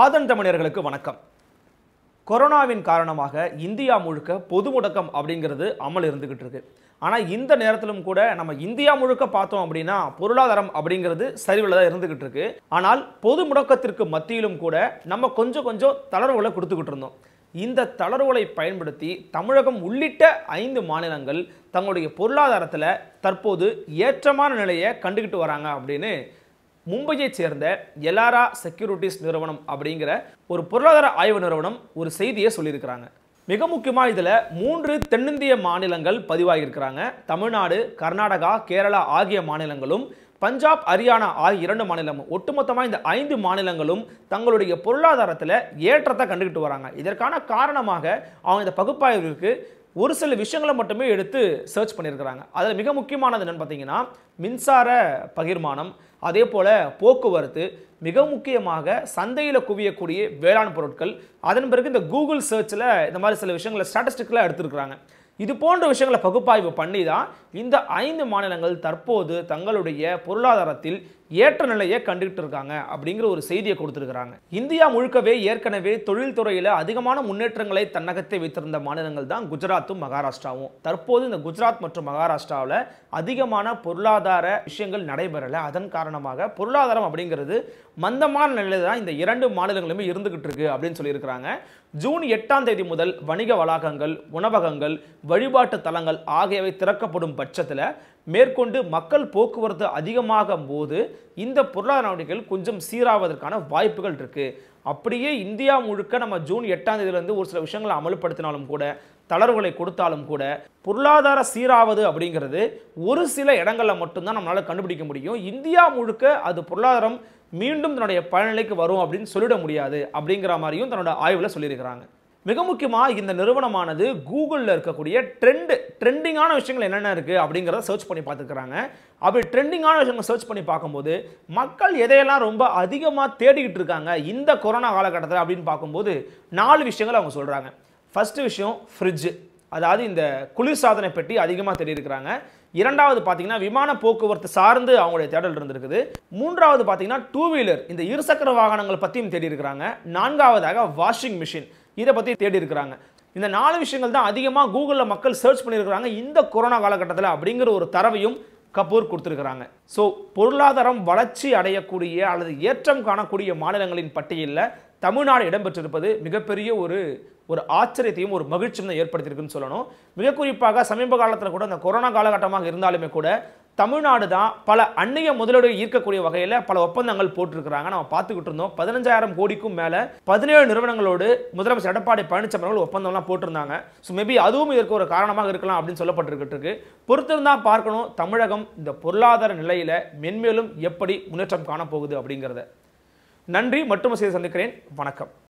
ஆதன் தமிழர்களுக்கு வணக்கம் கொரோனாவின் காரணமாக இந்தியா முழுக்க பொது முடக்கம் அப்படிங்கிறது அமல் இருந்துக்கிட்டு இருக்கு ஆனால் இந்த நேரத்திலும் கூட நம்ம இந்தியா முழுக்க பார்த்தோம் அப்படின்னா பொருளாதாரம் அப்படிங்கிறது சரிவில் இருந்துகிட்டு இருந்துக்கிட்டு இருக்கு ஆனால் பொது முடக்கத்திற்கு மத்தியிலும் கூட நம்ம கொஞ்சம் கொஞ்சம் தளர்வுகளை கொடுத்துக்கிட்டு இருந்தோம் இந்த தளர்வுகளை பயன்படுத்தி தமிழகம் உள்ளிட்ட ஐந்து மாநிலங்கள் தங்களுடைய பொருளாதாரத்தில் தற்போது ஏற்றமான நிலையை கண்டுக்கிட்டு வராங்க அப்படின்னு மும்பையைச் சேர்ந்த எலாரா செக்யூரிட்டிஸ் நிறுவனம் அப்படிங்கிற ஒரு பொருளாதார ஆய்வு நிறுவனம் ஒரு செய்தியை சொல்லியிருக்கிறாங்க மிக முக்கியமாக இதில் மூன்று தென்னிந்திய மாநிலங்கள் பதிவாகியிருக்கிறாங்க தமிழ்நாடு கர்நாடகா கேரளா ஆகிய மாநிலங்களும் பஞ்சாப் ஹரியானா ஆகிய இரண்டு மாநிலமும் ஒட்டுமொத்தமாக இந்த ஐந்து மாநிலங்களும் தங்களுடைய பொருளாதாரத்தில் ஏற்றத்தை கண்டுகிட்டு வராங்க இதற்கான காரணமாக அவங்க இந்த பகுப்பாய்விற்கு ஒரு சில விஷயங்களை மட்டுமே எடுத்து சர்ச் பண்ணியிருக்கிறாங்க அதில் மிக முக்கியமானது என்னென்னு பார்த்தீங்கன்னா மின்சார பகிர்மானம் அதே போல் போக்குவரத்து மிக முக்கியமாக சந்தையில் குவியக்கூடிய வேளாண் பொருட்கள் அதன் பிறகு இந்த கூகுள் சர்ச்சில் இந்த மாதிரி சில விஷயங்களை ஸ்டாட்டிஸ்டிக்கலாக எடுத்துருக்குறாங்க இது போன்ற விஷயங்களை பகுப்பாய்வு பண்ணி தான் இந்த ஐந்து மாநிலங்கள் தற்போது தங்களுடைய பொருளாதாரத்தில் ஏற்ற நிலையை கண்டுகிட்டு இருக்காங்க அப்படிங்கிற ஒரு செய்தியை கொடுத்துருக்குறாங்க இந்தியா முழுக்கவே ஏற்கனவே தொழில்துறையில் அதிகமான முன்னேற்றங்களை தன்னகத்தை வைத்திருந்த மாநிலங்கள் தான் குஜராத்தும் மகாராஷ்டிராவும் தற்போது இந்த குஜராத் மற்றும் மகாராஷ்டிராவில் அதிகமான பொருளாதார விஷயங்கள் நடைபெறலை அதன் காரணமாக பொருளாதாரம் அப்படிங்கிறது மந்தமான நிலையில் தான் இந்த இரண்டு மாநிலங்களுமே இருந்துகிட்டு இருக்கு அப்படின்னு சொல்லியிருக்கிறாங்க ஜூன் எட்டாம் தேதி முதல் வணிக வளாகங்கள் உணவகங்கள் வழிபாட்டு தலங்கள் ஆகியவை திறக்கப்படும் பட்சத்தில் மேற்கொண்டு மக்கள் போக்குவரத்து அதிகமாகும் போது இந்த பொருளாதார நடவடிக்கைகள் கொஞ்சம் சீராவதற்கான வாய்ப்புகள் இருக்குது அப்படியே இந்தியா முழுக்க நம்ம ஜூன் எட்டாம் தேதியிலேருந்து ஒரு சில விஷயங்களை அமல்படுத்தினாலும் கூட தளர்வுகளை கொடுத்தாலும் கூட பொருளாதார சீராவது அப்படிங்கிறது ஒரு சில இடங்களில் மட்டும்தான் நம்மளால் கண்டுபிடிக்க முடியும் இந்தியா முழுக்க அது பொருளாதாரம் மீண்டும் தன்னுடைய பயனிலைக்கு வரும் அப்படின்னு சொல்லிட முடியாது அப்படிங்கிற மாதிரியும் தன்னோட ஆய்வில் சொல்லியிருக்கிறாங்க மிக முக்கியமாக இந்த நிறுவனமானது கூகுளில் இருக்கக்கூடிய ட்ரெண்டு ட்ரெண்டிங்கான விஷயங்கள் என்னென்ன இருக்குது அப்படிங்கிறத சர்ச் பண்ணி பார்த்துக்கிறாங்க அப்படி ட்ரெண்டிங்கான விஷயங்கள் சர்ச் பண்ணி பார்க்கும்போது மக்கள் எதையெல்லாம் ரொம்ப அதிகமாக தேடிக்கிட்டு இருக்காங்க இந்த கொரோனா காலகட்டத்தில் அப்படின்னு பார்க்கும்போது நாலு விஷயங்கள் அவங்க சொல்கிறாங்க ஃபஸ்ட்டு விஷயம் ஃப்ரிட்ஜு அதாவது இந்த குளிர்சாதனை பெட்டி அதிகமாக தேடி இரண்டாவது பார்த்தீங்கன்னா விமான போக்குவரத்து சார்ந்து அவங்களுடைய தேடல் இருந்திருக்குது மூன்றாவது பார்த்தீங்கன்னா டூ வீலர் இந்த இருசக்கர வாகனங்கள் பற்றியும் தேடி இருக்கிறாங்க நான்காவதாக வாஷிங் மிஷின் இதை பற்றி தேடி இருக்கிறாங்க இந்த நாலு விஷயங்கள் தான் அதிகமாக கூகுளில் மக்கள் சர்ச் பண்ணியிருக்கிறாங்க இந்த கொரோனா காலகட்டத்தில் அப்படிங்கிற ஒரு தரவையும் கபூர் கொடுத்துருக்கிறாங்க ஸோ பொருளாதாரம் வளர்ச்சி அடையக்கூடிய அல்லது ஏற்றம் காணக்கூடிய மாநிலங்களின் பட்டியலில் தமிழ்நாடு இடம்பெற்றிருப்பது மிகப்பெரிய ஒரு ஒரு ஆச்சரியத்தையும் ஒரு மகிழ்ச்சியும் தான் ஏற்படுத்தியிருக்குன்னு சொல்லணும் மிக குறிப்பாக சமீப காலத்தில் கூட அந்த கொரோனா காலகட்டமாக இருந்தாலுமே கூட தமிழ்நாடு தான் பல அந்நிய முதலீடு ஈர்க்கக்கூடிய வகையில் பல ஒப்பந்தங்கள் போட்டிருக்கிறாங்க நம்ம பார்த்துக்கிட்டு இருந்தோம் பதினஞ்சாயிரம் கோடிக்கும் மேலே பதினேழு நிறுவனங்களோடு முதலமைச்சர் எடப்பாடி பழனிசாமி அவர்கள் ஒப்பந்தம்லாம் போட்டிருந்தாங்க ஸோ மேபி அதுவும் இதற்கு ஒரு காரணமாக இருக்கலாம் அப்படின்னு சொல்லப்பட்டிருக்கிட்டு இருக்கு பார்க்கணும் தமிழகம் இந்த பொருளாதார நிலையில் மென்மேலும் எப்படி முன்னேற்றம் காணப்போகுது அப்படிங்கிறத நன்றி மற்றும் செய்து சந்திக்கிறேன் வணக்கம்